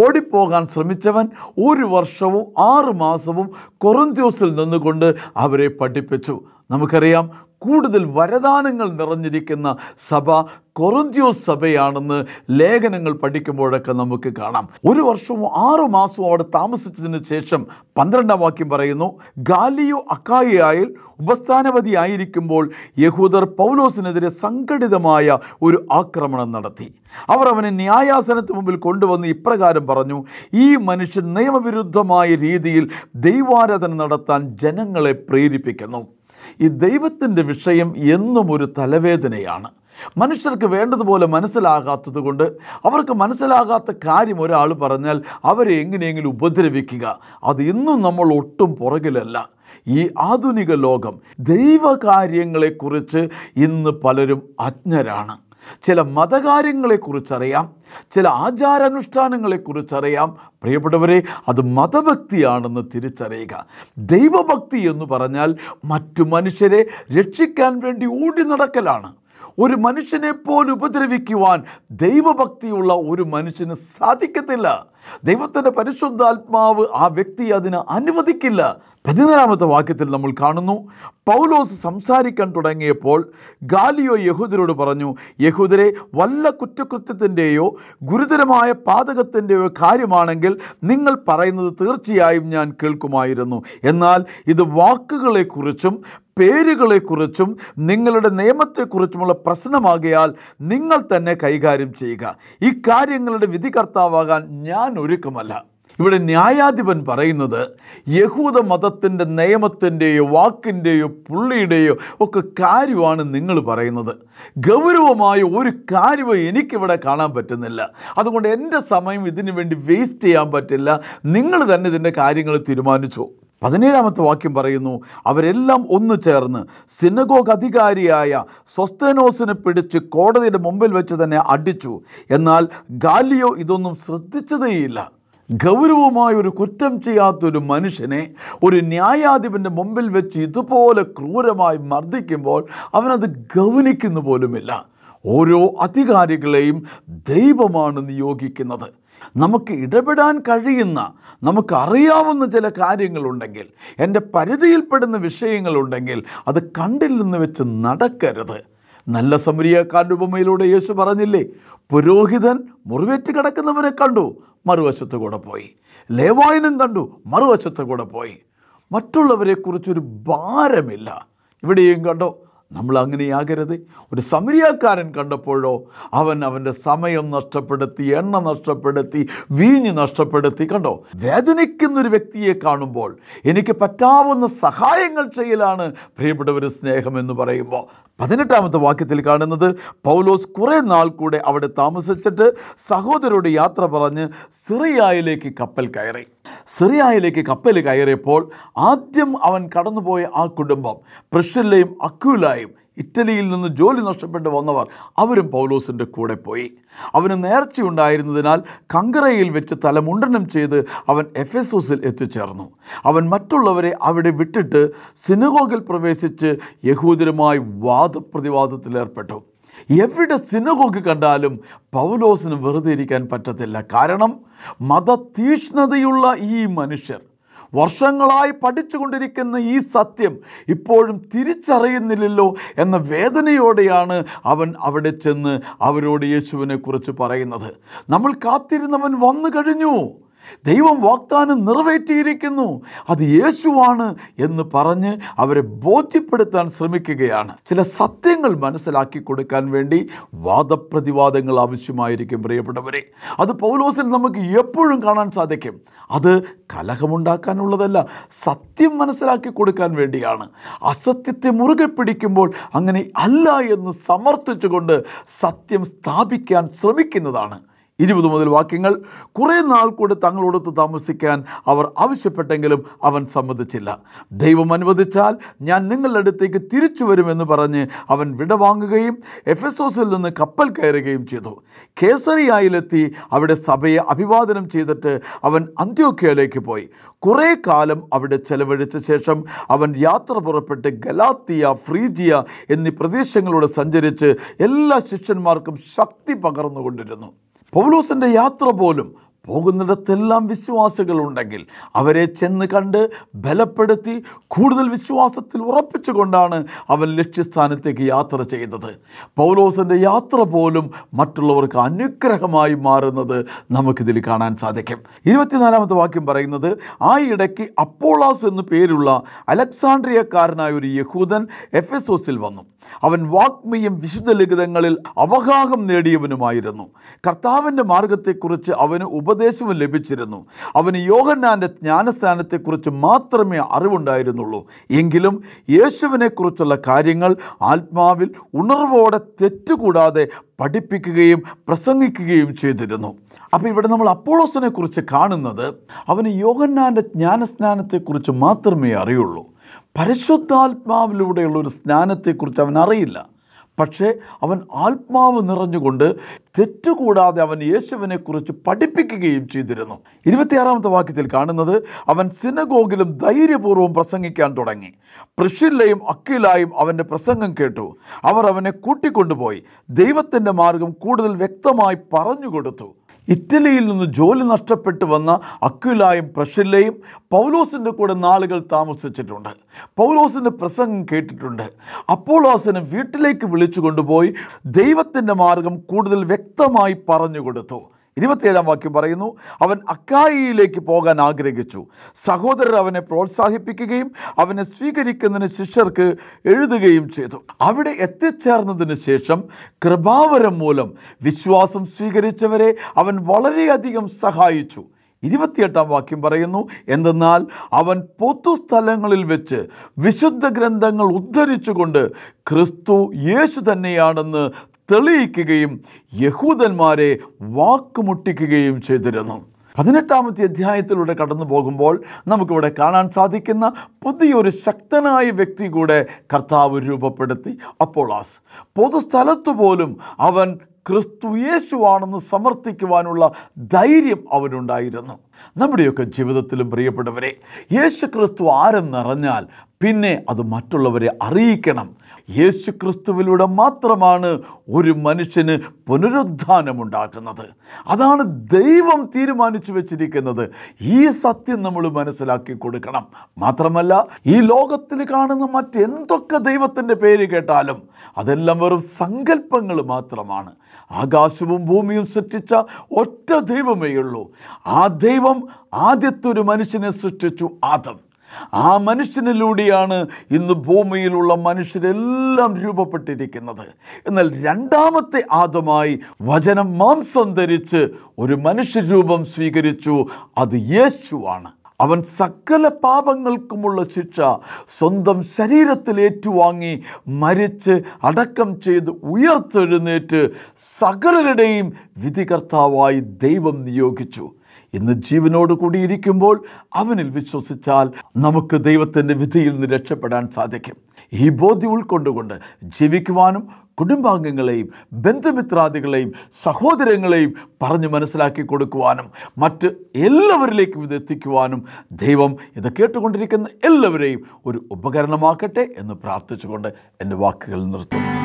ഓടിപ്പോകാൻ ശ്രമിച്ചവൻ ഒരു വർഷവും ആറ് മാസവും നിന്നുകൊണ്ട് അവരെ പഠിപ്പിച്ചു നമുക്കറിയാം കൂടുതൽ വരദാനങ്ങൾ നിറഞ്ഞിരിക്കുന്ന സഭ കൊറന്തിയോ സഭയാണെന്ന് ലേഖനങ്ങൾ പഠിക്കുമ്പോഴൊക്കെ നമുക്ക് കാണാം ഒരു വർഷവും ആറു മാസവും അവിടെ താമസിച്ചതിന് ശേഷം പന്ത്രണ്ടാം വാക്യം പറയുന്നു ഗാലിയോ അക്കായയിൽ ആയിരിക്കുമ്പോൾ യഹൂദർ പൗലോസിനെതിരെ സംഘടിതമായ ഒരു ആക്രമണം നടത്തി അവർ അവനെ ന്യായാസനത്ത് മുമ്പിൽ കൊണ്ടുവന്ന് ഇപ്രകാരം പറഞ്ഞു ഈ മനുഷ്യൻ നിയമവിരുദ്ധമായ രീതിയിൽ ദൈവാരാധന നടത്താൻ ജനങ്ങളെ പ്രേരിപ്പിക്കുന്നു ഈ ദൈവത്തിൻ്റെ വിഷയം എന്നും ഒരു തലവേദനയാണ് മനുഷ്യർക്ക് വേണ്ടതുപോലെ മനസ്സിലാകാത്തത് കൊണ്ട് അവർക്ക് മനസ്സിലാകാത്ത കാര്യം ഒരാൾ പറഞ്ഞാൽ അവരെ എങ്ങനെയെങ്കിലും ഉപദ്രവിക്കുക അത് ഇന്നും നമ്മൾ ഒട്ടും പുറകിലല്ല ഈ ആധുനിക ലോകം ദൈവകാര്യങ്ങളെക്കുറിച്ച് ഇന്ന് പലരും അജ്ഞരാണ് ചില മതകാര്യങ്ങളെക്കുറിച്ചറിയാം ചില ആചാരാനുഷ്ഠാനങ്ങളെക്കുറിച്ചറിയാം പ്രിയപ്പെട്ടവരെ അത് മതഭക്തിയാണെന്ന് തിരിച്ചറിയുക ദൈവഭക്തി എന്ന് പറഞ്ഞാൽ മറ്റു മനുഷ്യരെ രക്ഷിക്കാൻ വേണ്ടി ഓടി നടക്കലാണ് ഒരു മനുഷ്യനെ പോലും ഉപദ്രവിക്കുവാൻ ദൈവഭക്തിയുള്ള ഒരു മനുഷ്യന് സാധിക്കത്തില്ല ദൈവത്തിൻ്റെ പരിശുദ്ധാത്മാവ് ആ വ്യക്തി അതിന് അനുവദിക്കില്ല പതിനാലാമത്തെ വാക്യത്തിൽ നമ്മൾ കാണുന്നു പൗലോസ് സംസാരിക്കാൻ തുടങ്ങിയപ്പോൾ ഗാലിയോ യഹൂദരോട് പറഞ്ഞു യഹൂദരെ വല്ല കുറ്റകൃത്യത്തിൻ്റെയോ ഗുരുതരമായ പാതകത്തിൻ്റെയോ കാര്യമാണെങ്കിൽ നിങ്ങൾ പറയുന്നത് തീർച്ചയായും ഞാൻ കേൾക്കുമായിരുന്നു എന്നാൽ ഇത് വാക്കുകളെക്കുറിച്ചും പേരുകളെക്കുറിച്ചും നിങ്ങളുടെ നിയമത്തെക്കുറിച്ചുമുള്ള പ്രശ്നമാകിയാൽ നിങ്ങൾ തന്നെ കൈകാര്യം ചെയ്യുക ഈ കാര്യങ്ങളുടെ വിധികർത്താവാകാൻ ഞാൻ ഒരുക്കമല്ല ഇവിടെ ന്യായാധിപൻ പറയുന്നത് യഹൂദ മതത്തിൻ്റെ നിയമത്തിൻ്റെയോ വാക്കിൻ്റെയോ പുള്ളിയുടെയോ ഒക്കെ കാര്യമാണ് നിങ്ങൾ പറയുന്നത് ഗൗരവമായ ഒരു കാര്യവും എനിക്കിവിടെ കാണാൻ പറ്റുന്നില്ല അതുകൊണ്ട് എൻ്റെ സമയം ഇതിനു വേണ്ടി വേസ്റ്റ് ചെയ്യാൻ പറ്റില്ല നിങ്ങൾ തന്നെ ഇതിൻ്റെ കാര്യങ്ങൾ തീരുമാനിച്ചു പതിനേഴാമത്തെ വാക്യം പറയുന്നു അവരെല്ലാം ഒന്നു ചേർന്ന് സിനഗോഗ് അധികാരിയായ സ്വസ്തനോസിനെ പിടിച്ച് കോടതിയുടെ മുമ്പിൽ വെച്ച് തന്നെ അടിച്ചു എന്നാൽ ഗാലിയോ ഇതൊന്നും ശ്രദ്ധിച്ചതേയില്ല ഗൗരവമായ ഒരു കുറ്റം ചെയ്യാത്തൊരു മനുഷ്യനെ ഒരു ന്യായാധിപൻ്റെ മുമ്പിൽ വെച്ച് ഇതുപോലെ ക്രൂരമായി മർദ്ദിക്കുമ്പോൾ അവനത് ഗൗനിക്കുന്നു പോലുമില്ല ഓരോ അധികാരികളെയും ദൈവമാണ് നിയോഗിക്കുന്നത് നമുക്ക് ഇടപെടാൻ കഴിയുന്ന നമുക്ക് അറിയാവുന്ന ചില കാര്യങ്ങളുണ്ടെങ്കിൽ എൻ്റെ പരിധിയിൽപ്പെടുന്ന വിഷയങ്ങളുണ്ടെങ്കിൽ അത് കണ്ടിൽ നിന്ന് വെച്ച് നടക്കരുത് നല്ല സമരിയക്കാരുടെ ഉപമയിലൂടെ യേശു പറഞ്ഞില്ലേ പുരോഹിതൻ മുറിവേറ്റ് കിടക്കുന്നവനെ കണ്ടു മറുവശത്ത് കൂടെ പോയി ലേവായനും കണ്ടു മറുവശത്ത് കൂടെ പോയി മറ്റുള്ളവരെക്കുറിച്ചൊരു ഭാരമില്ല ഇവിടെയും കണ്ടോ നമ്മൾ അങ്ങനെയാകരുത് ഒരു സമരിയാക്കാരൻ കണ്ടപ്പോഴോ അവൻ അവൻ്റെ സമയം നഷ്ടപ്പെടുത്തി എണ്ണ നഷ്ടപ്പെടുത്തി വീഞ്ഞ് നഷ്ടപ്പെടുത്തി കണ്ടോ വേദനിക്കുന്നൊരു വ്യക്തിയെ കാണുമ്പോൾ എനിക്ക് പറ്റാവുന്ന സഹായങ്ങൾ ചെയ്യലാണ് പ്രിയപ്പെട്ടവർ സ്നേഹമെന്ന് പറയുമ്പോൾ പതിനെട്ടാമത്തെ വാക്യത്തിൽ കാണുന്നത് പൗലോസ് കുറേ നാൾ കൂടെ അവിടെ താമസിച്ചിട്ട് സഹോദരോട് യാത്ര പറഞ്ഞ് സിറിയായിലേക്ക് കപ്പൽ കയറി സിറിയായിലേക്ക് കപ്പൽ കയറിയപ്പോൾ ആദ്യം അവൻ കടന്നുപോയ ആ കുടുംബം പ്രഷില്ലയും അക്കുലായും ഇറ്റലിയിൽ നിന്ന് ജോലി നഷ്ടപ്പെട്ട് വന്നവർ അവരും പൗലോസിൻ്റെ കൂടെ പോയി അവന് നേർച്ചയുണ്ടായിരുന്നതിനാൽ കങ്കറയിൽ വെച്ച് തലമുണ്ടനം ചെയ്ത് അവൻ ഒസിൽ എത്തിച്ചേർന്നു അവൻ മറ്റുള്ളവരെ അവിടെ വിട്ടിട്ട് സിനഗോഗിൽ പ്രവേശിച്ച് യഹൂദരുമായി വാദപ്രതിവാദത്തിലേർപ്പെട്ടു എവിടെ സിനഗോഗ് കണ്ടാലും പൗലോസിന് വെറുതെ ഇരിക്കാൻ പറ്റത്തില്ല കാരണം മതതീഷ്ണതയുള്ള ഈ മനുഷ്യർ വർഷങ്ങളായി പഠിച്ചുകൊണ്ടിരിക്കുന്ന ഈ സത്യം ഇപ്പോഴും തിരിച്ചറിയുന്നില്ലല്ലോ എന്ന വേദനയോടെയാണ് അവൻ അവിടെ ചെന്ന് അവരോട് യേശുവിനെക്കുറിച്ച് പറയുന്നത് നമ്മൾ കാത്തിരുന്നവൻ വന്നു കഴിഞ്ഞു ദൈവം വാഗ്ദാനം നിറവേറ്റിയിരിക്കുന്നു അത് യേശുവാണ് എന്ന് പറഞ്ഞ് അവരെ ബോധ്യപ്പെടുത്താൻ ശ്രമിക്കുകയാണ് ചില സത്യങ്ങൾ മനസ്സിലാക്കി കൊടുക്കാൻ വേണ്ടി വാദപ്രതിവാദങ്ങൾ ആവശ്യമായിരിക്കും പ്രിയപ്പെട്ടവരെ അത് പൗലോസിൽ നമുക്ക് എപ്പോഴും കാണാൻ സാധിക്കും അത് കലഹമുണ്ടാക്കാനുള്ളതല്ല സത്യം മനസ്സിലാക്കി കൊടുക്കാൻ വേണ്ടിയാണ് അസത്യത്തെ മുറുകെ പിടിക്കുമ്പോൾ അങ്ങനെ അല്ല എന്ന് സമർത്ഥിച്ചുകൊണ്ട് സത്യം സ്ഥാപിക്കാൻ ശ്രമിക്കുന്നതാണ് ഇരുപത് മുതൽ വാക്യങ്ങൾ കുറേ നാൾ കൂടെ തങ്ങളോടൊത്ത് താമസിക്കാൻ അവർ ആവശ്യപ്പെട്ടെങ്കിലും അവൻ സമ്മതിച്ചില്ല ദൈവം അനുവദിച്ചാൽ ഞാൻ നിങ്ങളുടെ അടുത്തേക്ക് തിരിച്ചു വരുമെന്ന് പറഞ്ഞ് അവൻ വിടവാങ്ങുകയും എഫെസോസിൽ നിന്ന് കപ്പൽ കയറുകയും ചെയ്തു കേസറിയായിലെത്തി അവിടെ സഭയെ അഭിവാദനം ചെയ്തിട്ട് അവൻ അന്ത്യോക്യയിലേക്ക് പോയി കുറേ കാലം അവിടെ ചെലവഴിച്ച ശേഷം അവൻ യാത്ര പുറപ്പെട്ട് ഗലാത്തിയ ഫ്രീജിയ എന്നീ പ്രദേശങ്ങളോട് സഞ്ചരിച്ച് എല്ലാ ശിഷ്യന്മാർക്കും ശക്തി പകർന്നുകൊണ്ടിരുന്നു പൗലോസിൻ്റെ യാത്ര പോലും പോകുന്നിടത്തെല്ലാം വിശ്വാസികളുണ്ടെങ്കിൽ അവരെ ചെന്ന് കണ്ട് ബലപ്പെടുത്തി കൂടുതൽ വിശ്വാസത്തിൽ ഉറപ്പിച്ചുകൊണ്ടാണ് അവൻ ലക്ഷ്യസ്ഥാനത്തേക്ക് യാത്ര ചെയ്തത് പൗലോസിൻ്റെ യാത്ര പോലും മറ്റുള്ളവർക്ക് അനുഗ്രഹമായി മാറുന്നത് നമുക്കിതിൽ കാണാൻ സാധിക്കും ഇരുപത്തിനാലാമത്തെ വാക്യം പറയുന്നത് ആ ഇടയ്ക്ക് അപ്പോളാസ് എന്നു പേരുള്ള അലക്സാണ്ട്രിയക്കാരനായ ഒരു യഹൂദൻ എഫെസോസിൽ വന്നു അവൻ വാഗ്മിയും വിശുദ്ധ ലിഖിതങ്ങളിൽ അവഗാഹം നേടിയവനുമായിരുന്നു കർത്താവിൻ്റെ മാർഗത്തെക്കുറിച്ച് അവന് ഉപ ഉപദേശവും ലഭിച്ചിരുന്നു അവന് യോഹന്നാൻ്റെ ജ്ഞാനസ്ഥാനത്തെക്കുറിച്ച് മാത്രമേ അറിവുണ്ടായിരുന്നുള്ളൂ എങ്കിലും യേശുവിനെക്കുറിച്ചുള്ള കാര്യങ്ങൾ ആത്മാവിൽ ഉണർവോടെ തെറ്റുകൂടാതെ പഠിപ്പിക്കുകയും പ്രസംഗിക്കുകയും ചെയ്തിരുന്നു അപ്പോൾ ഇവിടെ നമ്മൾ അപ്പോളോസിനെ കുറിച്ച് കാണുന്നത് അവന് യോഹന്നാൻ്റെ ജ്ഞാനസ്നാനത്തെക്കുറിച്ച് മാത്രമേ അറിയുള്ളൂ പരിശുദ്ധാത്മാവിലൂടെയുള്ള ഒരു സ്നാനത്തെക്കുറിച്ച് അവൻ അറിയില്ല പക്ഷേ അവൻ ആത്മാവ് നിറഞ്ഞുകൊണ്ട് തെറ്റുകൂടാതെ അവൻ യേശുവിനെക്കുറിച്ച് പഠിപ്പിക്കുകയും ചെയ്തിരുന്നു ഇരുപത്തിയാറാമത്തെ വാക്യത്തിൽ കാണുന്നത് അവൻ സിനഗോഗിലും ധൈര്യപൂർവ്വം പ്രസംഗിക്കാൻ തുടങ്ങി പ്രിഷില്ലയും അക്കിലായും അവൻ്റെ പ്രസംഗം കേട്ടു അവർ അവനെ കൂട്ടിക്കൊണ്ടുപോയി ദൈവത്തിൻ്റെ മാർഗം കൂടുതൽ വ്യക്തമായി പറഞ്ഞു കൊടുത്തു ഇറ്റലിയിൽ നിന്ന് ജോലി നഷ്ടപ്പെട്ട് വന്ന അക്വിലായും പ്രഷില്ലയും പൗലോസിൻ്റെ കൂടെ നാളുകൾ താമസിച്ചിട്ടുണ്ട് പൗലോസിൻ്റെ പ്രസംഗം കേട്ടിട്ടുണ്ട് അപ്പോളോസിനെ വീട്ടിലേക്ക് വിളിച്ചു കൊണ്ടുപോയി ദൈവത്തിൻ്റെ മാർഗം കൂടുതൽ വ്യക്തമായി പറഞ്ഞു കൊടുത്തു ഇരുപത്തിയേഴാം വാക്യം പറയുന്നു അവൻ അക്കായിയിലേക്ക് പോകാൻ ആഗ്രഹിച്ചു സഹോദരർ അവനെ പ്രോത്സാഹിപ്പിക്കുകയും അവനെ സ്വീകരിക്കുന്നതിന് ശിഷ്യർക്ക് എഴുതുകയും ചെയ്തു അവിടെ എത്തിച്ചേർന്നതിന് ശേഷം കൃപാവരം മൂലം വിശ്വാസം സ്വീകരിച്ചവരെ അവൻ വളരെയധികം സഹായിച്ചു ഇരുപത്തിയെട്ടാം വാക്യം പറയുന്നു എന്തെന്നാൽ അവൻ പൊത്തുസ്ഥലങ്ങളിൽ വെച്ച് വിശുദ്ധ ഗ്രന്ഥങ്ങൾ ഉദ്ധരിച്ചുകൊണ്ട് ക്രിസ്തു യേശു തന്നെയാണെന്ന് തെളിയിക്കുകയും യഹൂദന്മാരെ വാക്കുമുട്ടിക്കുകയും ചെയ്തിരുന്നു പതിനെട്ടാമത്തെ അധ്യായത്തിലൂടെ കടന്നു പോകുമ്പോൾ നമുക്കിവിടെ കാണാൻ സാധിക്കുന്ന പുതിയൊരു ശക്തനായ വ്യക്തി കൂടെ കർത്താവ് രൂപപ്പെടുത്തി അപ്പോളാസ് പൊതുസ്ഥലത്തു പോലും അവൻ ക്രിസ്തു യേശുവാണെന്ന് സമർത്ഥിക്കുവാനുള്ള ധൈര്യം അവനുണ്ടായിരുന്നു നമ്മുടെയൊക്കെ ജീവിതത്തിലും പ്രിയപ്പെട്ടവരെ യേശു ക്രിസ്തു ആരെന്നറിഞ്ഞാൽ പിന്നെ അത് മറ്റുള്ളവരെ അറിയിക്കണം യേശു ക്രിസ്തുവിലൂടെ മാത്രമാണ് ഒരു മനുഷ്യന് പുനരുദ്ധാനമുണ്ടാക്കുന്നത് അതാണ് ദൈവം തീരുമാനിച്ചു വെച്ചിരിക്കുന്നത് ഈ സത്യം നമ്മൾ മനസ്സിലാക്കി കൊടുക്കണം മാത്രമല്ല ഈ ലോകത്തിൽ കാണുന്ന മറ്റെന്തൊക്കെ ദൈവത്തിൻ്റെ പേര് കേട്ടാലും അതെല്ലാം വെറും സങ്കല്പങ്ങൾ മാത്രമാണ് ആകാശവും ഭൂമിയും സൃഷ്ടിച്ച ഒറ്റ ദൈവമേ ഉള്ളൂ ആ ദൈവം ദൈവം ആദ്യത്തെ ഒരു മനുഷ്യനെ സൃഷ്ടിച്ചു ആദം ആ മനുഷ്യനിലൂടെയാണ് ഇന്ന് ഭൂമിയിലുള്ള മനുഷ്യരെല്ലാം രൂപപ്പെട്ടിരിക്കുന്നത് എന്നാൽ രണ്ടാമത്തെ ആദമായി വചനം മാംസം ധരിച്ച് ഒരു മനുഷ്യരൂപം സ്വീകരിച്ചു അത് യേശുവാണ് അവൻ സകല പാപങ്ങൾക്കുമുള്ള ശിക്ഷ സ്വന്തം ശരീരത്തിൽ ഏറ്റുവാങ്ങി മരിച്ച് അടക്കം ചെയ്ത് ഉയർത്തെഴുന്നേറ്റ് സകലരുടെയും വിധികർത്താവായി ദൈവം നിയോഗിച്ചു ഇന്ന് ജീവനോട് കൂടിയിരിക്കുമ്പോൾ അവനിൽ വിശ്വസിച്ചാൽ നമുക്ക് ദൈവത്തിൻ്റെ വിധിയിൽ നിന്ന് രക്ഷപ്പെടാൻ സാധിക്കും ഈ ബോധ്യം ഉൾക്കൊണ്ടുകൊണ്ട് ജീവിക്കുവാനും കുടുംബാംഗങ്ങളെയും ബന്ധുമിത്രാദികളെയും സഹോദരങ്ങളെയും പറഞ്ഞ് മനസ്സിലാക്കി കൊടുക്കുവാനും മറ്റ് എല്ലാവരിലേക്കും ഇതെത്തിക്കുവാനും ദൈവം ഇത് കേട്ടുകൊണ്ടിരിക്കുന്ന എല്ലാവരെയും ഒരു ഉപകരണമാക്കട്ടെ എന്ന് പ്രാർത്ഥിച്ചുകൊണ്ട് എൻ്റെ വാക്കുകൾ നിർത്തുന്നു